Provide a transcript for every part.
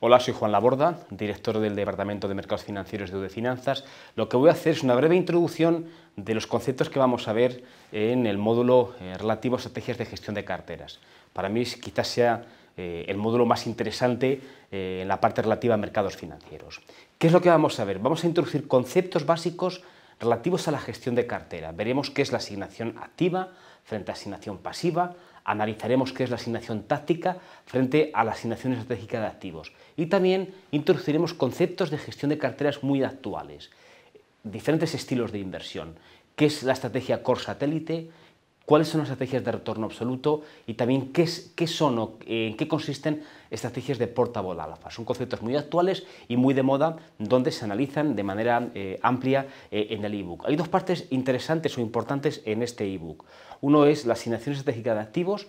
Hola, soy Juan Laborda, director del Departamento de Mercados Financieros de UD Finanzas. Lo que voy a hacer es una breve introducción de los conceptos que vamos a ver en el módulo eh, relativo a estrategias de gestión de carteras. Para mí quizás sea eh, el módulo más interesante eh, en la parte relativa a mercados financieros. ¿Qué es lo que vamos a ver? Vamos a introducir conceptos básicos relativos a la gestión de cartera. Veremos qué es la asignación activa frente a asignación pasiva, analizaremos qué es la asignación táctica frente a la asignación estratégica de activos y también introduciremos conceptos de gestión de carteras muy actuales, diferentes estilos de inversión, qué es la estrategia core satélite, cuáles son las estrategias de retorno absoluto y también qué, son o eh, en qué consisten estrategias de portavoz alfa. Son conceptos muy actuales y muy de moda donde se analizan de manera eh, amplia eh, en el e-book. Hay dos partes interesantes o importantes en este e-book. Uno es la asignación estratégica de activos,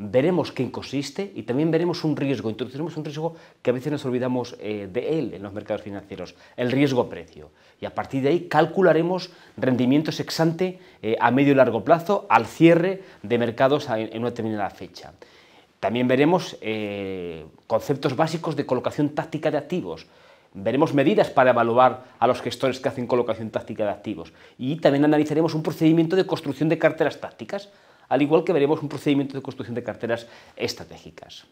veremos qué consiste y también veremos un riesgo, introduciremos un riesgo que a veces nos olvidamos eh, de él en los mercados financieros, el riesgo precio. Y a partir de ahí calcularemos rendimientos ex ante eh, a medio y largo plazo al cierre de mercados en, una determinada fecha. También veremos eh, conceptos básicos de colocación táctica de activos. Veremos medidas para evaluar a los gestores que hacen colocación táctica de activos. Y también analizaremos un procedimiento de construcción de carteras tácticas al igual que veremos un procedimiento de construcción de carteras estratégicas.